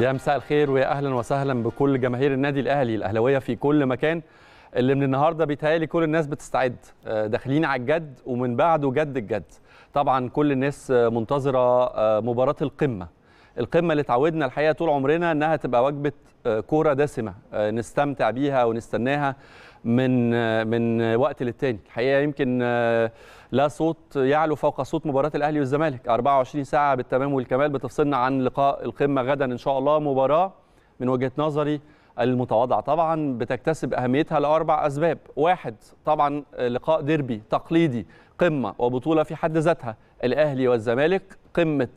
يا مساء الخير ويا اهلا وسهلا بكل جماهير النادي الاهلي الاهلاويه في كل مكان اللي من النهارده بيتهيألي كل الناس بتستعد آه، داخلين على الجد ومن بعده جد الجد طبعا كل الناس آه، منتظره آه، مباراه القمه القمه اللي اتعودنا الحقيقه طول عمرنا انها تبقى وجبه آه، كوره دسمه آه، نستمتع بيها ونستناها من آه، من وقت للتاني الحقيقه يمكن لا صوت يعلو فوق صوت مباراه الاهلي والزمالك 24 ساعه بالتمام والكمال بتفصلنا عن لقاء القمه غدا ان شاء الله مباراه من وجهه نظري المتواضعه طبعا بتكتسب اهميتها لاربع اسباب واحد طبعا لقاء ديربي تقليدي قمه وبطوله في حد ذاتها الاهلي والزمالك قمه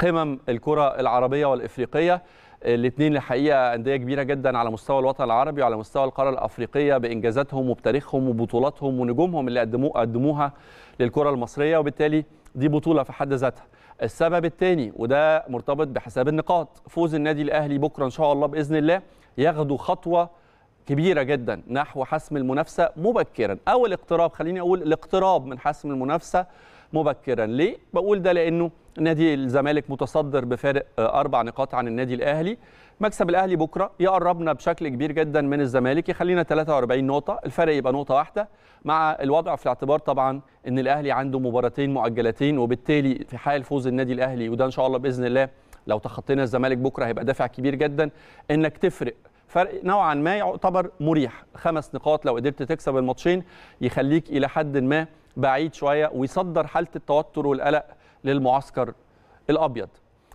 قمم الكرة العربية والإفريقية الاثنين الحقيقه انديه كبيره جدا على مستوى الوطن العربي وعلى مستوى القاره الافريقيه بانجازاتهم وبتاريخهم وبطولاتهم ونجومهم اللي قدموه قدموها للكره المصريه وبالتالي دي بطوله في حد ذاتها. السبب الثاني وده مرتبط بحساب النقاط، فوز النادي الاهلي بكره ان شاء الله باذن الله ياخدوا خطوه كبيره جدا نحو حسم المنافسه مبكرا او الاقتراب خليني اقول الاقتراب من حسم المنافسه مبكرا، ليه؟ بقول ده لانه نادي الزمالك متصدر بفارق آه، اربع نقاط عن النادي الاهلي مكسب الاهلي بكره يقربنا بشكل كبير جدا من الزمالك يخلينا 43 نقطه الفرق يبقى نقطه واحده مع الوضع في الاعتبار طبعا ان الاهلي عنده مباراتين مؤجلتين وبالتالي في حال فوز النادي الاهلي وده ان شاء الله باذن الله لو تخطينا الزمالك بكره هيبقى دافع كبير جدا انك تفرق فرق نوعا ما يعتبر مريح خمس نقاط لو قدرت تكسب الماتشين يخليك الى حد ما بعيد شويه ويصدر حاله التوتر والقلق للمعسكر الابيض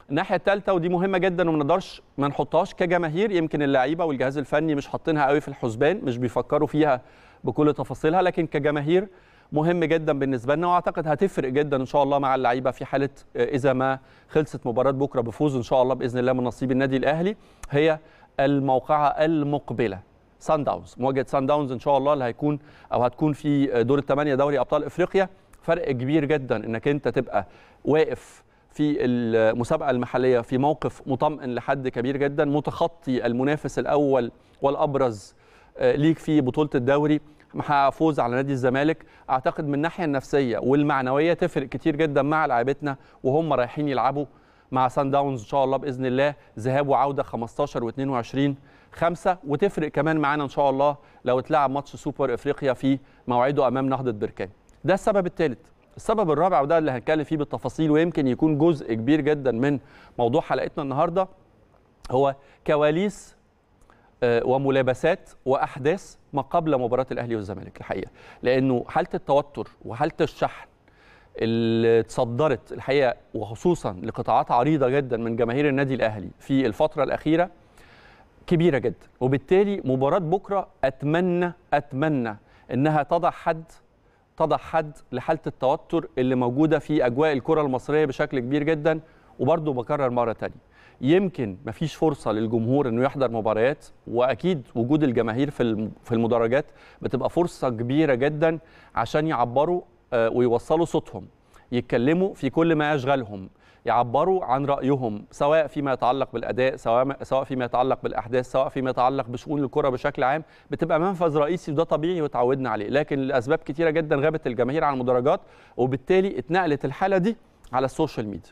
الناحيه الثالثه ودي مهمه جدا وما نقدرش ما نحطهاش كجماهير يمكن اللعيبه والجهاز الفني مش حاطينها قوي في الحسبان مش بيفكروا فيها بكل تفاصيلها لكن كجماهير مهم جدا بالنسبه لنا واعتقد هتفرق جدا ان شاء الله مع اللعيبه في حاله آه، اذا ما خلصت مباراه بكره بفوز ان شاء الله باذن الله من نصيب النادي الاهلي هي الموقعه المقبله سان داونز مواجهه سان داونز ان شاء الله اللي هيكون او هتكون في دور الثمانيه دوري ابطال افريقيا فرق كبير جدا انك انت تبقى واقف في المسابقه المحليه في موقف مطمئن لحد كبير جدا متخطي المنافس الاول والابرز آه، ليك في بطوله الدوري محقق فوز على نادي الزمالك اعتقد من الناحيه النفسيه والمعنويه تفرق كتير جدا مع لعيبتنا وهم رايحين يلعبوا مع سان داونز ان شاء الله باذن الله ذهاب وعوده 15 و22 خمسة وتفرق كمان معانا ان شاء الله لو اتلعب ماتش سوبر افريقيا في موعده امام نهضه بركان ده السبب الثالث السبب الرابع وده اللي هنتكلم فيه بالتفاصيل ويمكن يكون جزء كبير جدا من موضوع حلقتنا النهارده هو كواليس آه، وملابسات واحداث ما قبل مباراه الاهلي والزمالك الحقيقه لانه حاله التوتر وحاله الشحن اللي اتصدرت الحقيقه وخصوصا لقطاعات عريضه جدا من جماهير النادي الاهلي في الفتره الاخيره كبيره جدا وبالتالي مباراه بكره اتمنى اتمنى انها تضع حد تضع حد لحاله التوتر اللي موجوده في اجواء الكره المصريه بشكل كبير جدا وبرضه بكرر مره ثانيه يمكن مفيش فرصه للجمهور انه يحضر مباريات واكيد وجود الجماهير في في المدرجات بتبقى فرصه كبيره جدا عشان يعبروا آه، ويوصلوا صوتهم يتكلموا في كل ما يشغلهم يعبروا عن رأيهم سواء فيما يتعلق بالأداء سواء سواء فيما يتعلق بالأحداث سواء فيما يتعلق بشؤون الكرة بشكل عام بتبقى منفذ رئيسي وده طبيعي وتعودنا عليه لكن لأسباب كتيرة جدا غابت الجماهير عن المدرجات وبالتالي اتنقلت الحالة دي على السوشيال ميديا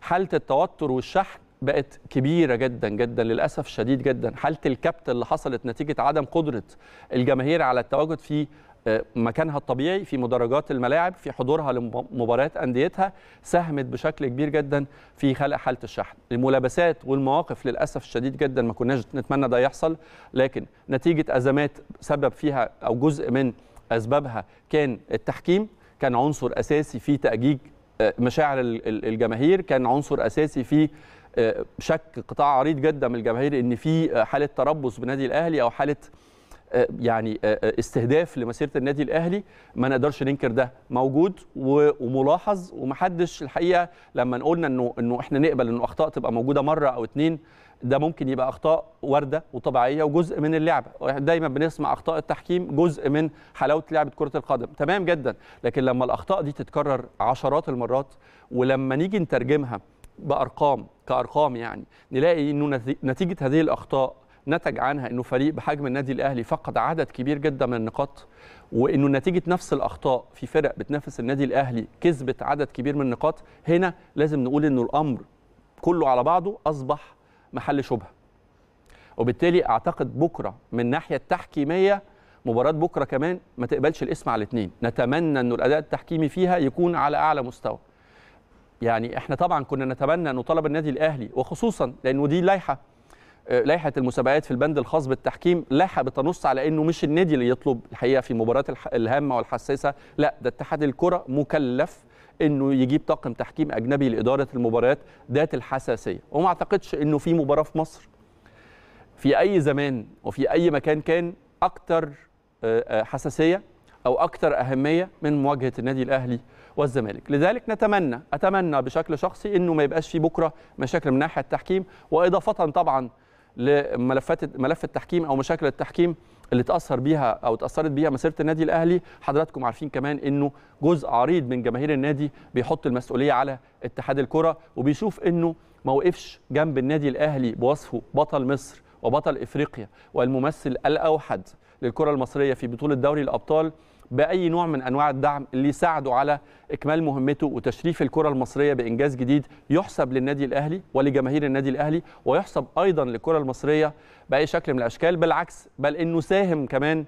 حالة التوتر والشحن بقت كبيرة جدا جدا للأسف شديد جدا حالة الكبت اللي حصلت نتيجة عدم قدرة الجماهير على التواجد في مكانها الطبيعي في مدرجات الملاعب في حضورها لمباريات انديتها ساهمت بشكل كبير جدا في خلق حاله الشحن الملابسات والمواقف للاسف الشديد جدا ما كناش نتمنى ده يحصل لكن نتيجه ازمات سبب فيها او جزء من اسبابها كان التحكيم كان عنصر اساسي في تاجيج آه، مشاعر الجماهير كان عنصر اساسي في آه، شك قطاع عريض جدا من الجماهير ان في آه، حاله تربص بنادي الاهلي او حاله آه، يعني آه، آه، استهداف لمسيره النادي الاهلي ما نقدرش ننكر ده موجود وملاحظ ومحدش الحقيقه لما قلنا انه انه احنا نقبل انه اخطاء تبقى موجوده مره او اتنين ده ممكن يبقى اخطاء وارده وطبيعيه وجزء من اللعبه دايما بنسمع اخطاء التحكيم جزء من حلاوه لعبه كره القدم تمام جدا لكن لما الاخطاء دي تتكرر عشرات المرات ولما نيجي نترجمها بارقام كارقام يعني نلاقي انه نتيجه هذه الاخطاء نتج عنها انه فريق بحجم النادي الاهلي فقد عدد كبير جدا من النقاط وانه نتيجه نفس الاخطاء في فرق بتنافس النادي الاهلي كسبت عدد كبير من النقاط هنا لازم نقول انه الامر كله على بعضه اصبح محل شبهه وبالتالي اعتقد بكره من الناحيه التحكيميه مباراه بكره كمان ما تقبلش الاسم على الاثنين نتمنى انه الاداء التحكيمي فيها يكون على اعلى مستوى يعني احنا طبعا كنا نتمنى انه طلب النادي الاهلي وخصوصا لانه دي لائحه لائحه المسابقات في البند الخاص بالتحكيم لائحه بتنص على انه مش النادي اللي يطلب الحقيقه في المباريات الهامه والحساسه لا ده اتحاد الكره مكلف انه يجيب طاقم تحكيم اجنبي لاداره المباريات ذات الحساسيه وما اعتقدش انه في مباراه في مصر في اي زمان وفي اي مكان كان اكثر آه، آه، حساسيه او اكثر اهميه من مواجهه النادي الاهلي والزمالك لذلك نتمنى اتمنى بشكل شخصي انه ما يبقاش في بكره مشاكل من ناحيه التحكيم واضافه طبعا لملفات ملف التحكيم او مشاكل التحكيم اللي تاثر بيها او تاثرت بيها مسيره النادي الاهلي حضراتكم عارفين كمان انه جزء عريض من جماهير النادي بيحط المسؤوليه على اتحاد الكره وبيشوف انه ما وقفش جنب النادي الاهلي بوصفه بطل مصر وبطل افريقيا والممثل الاوحد للكره المصريه في بطوله دوري الابطال باي نوع من انواع الدعم اللي يساعده على اكمال مهمته وتشريف الكره المصريه بانجاز جديد يحسب للنادي الاهلي ولجماهير النادي الاهلي ويحسب ايضا للكره المصريه باي شكل من الاشكال بالعكس بل انه ساهم كمان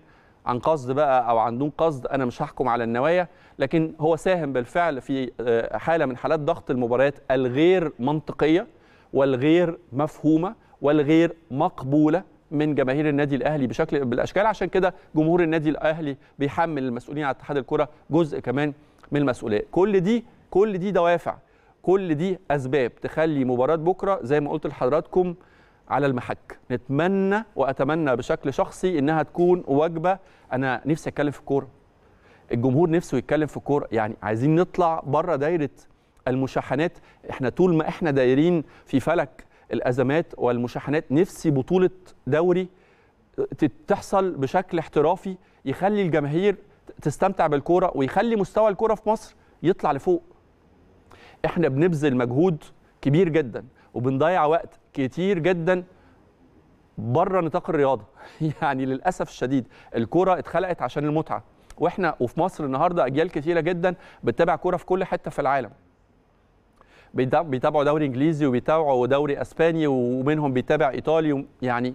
عن قصد بقى او عن دون قصد انا مش هحكم على النوايا لكن هو ساهم بالفعل في آه، حاله من حالات ضغط المباريات الغير منطقيه والغير مفهومه والغير مقبوله من جماهير النادي الاهلي بشكل بالاشكال عشان كده جمهور النادي الاهلي بيحمل المسؤولين على اتحاد الكره جزء كمان من المسؤوليه كل دي كل دي دوافع كل دي اسباب تخلي مباراه بكره زي ما قلت لحضراتكم على المحك نتمنى واتمنى بشكل شخصي انها تكون وجبه انا نفسي اتكلم في الكوره الجمهور نفسه يتكلم في الكوره يعني عايزين نطلع بره دايره المشاحنات احنا طول ما احنا دايرين في فلك الازمات والمشاحنات نفسي بطوله دوري تحصل بشكل احترافي يخلي الجماهير تستمتع بالكوره ويخلي مستوى الكوره في مصر يطلع لفوق احنا بنبذل مجهود كبير جدا وبنضيع وقت كتير جدا بره نطاق الرياضه يعني للاسف الشديد الكوره اتخلقت عشان المتعه واحنا وفي مصر النهارده اجيال كتيره جدا بتتابع كوره في كل حته في العالم بيتابعوا دوري انجليزي وبيتابعوا دوري اسباني ومنهم بيتابع ايطالي يعني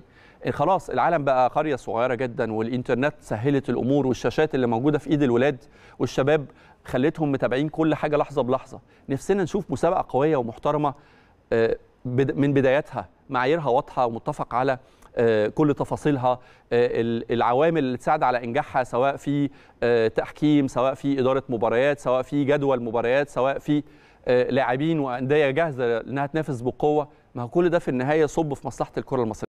خلاص العالم بقى قريه صغيره جدا والانترنت سهلت الامور والشاشات اللي موجوده في ايد الولاد والشباب خلتهم متابعين كل حاجه لحظه بلحظه نفسنا نشوف مسابقه قويه ومحترمه آه، من بدايتها معاييرها واضحه ومتفق على آه، كل تفاصيلها آه، العوامل اللي تساعد على انجاحها سواء في تحكيم سواء في اداره مباريات سواء في جدول مباريات سواء في آه، لاعبين وانديه جاهزه انها تنافس بقوه ما هو كل ده في النهايه صب في مصلحه الكره المصريه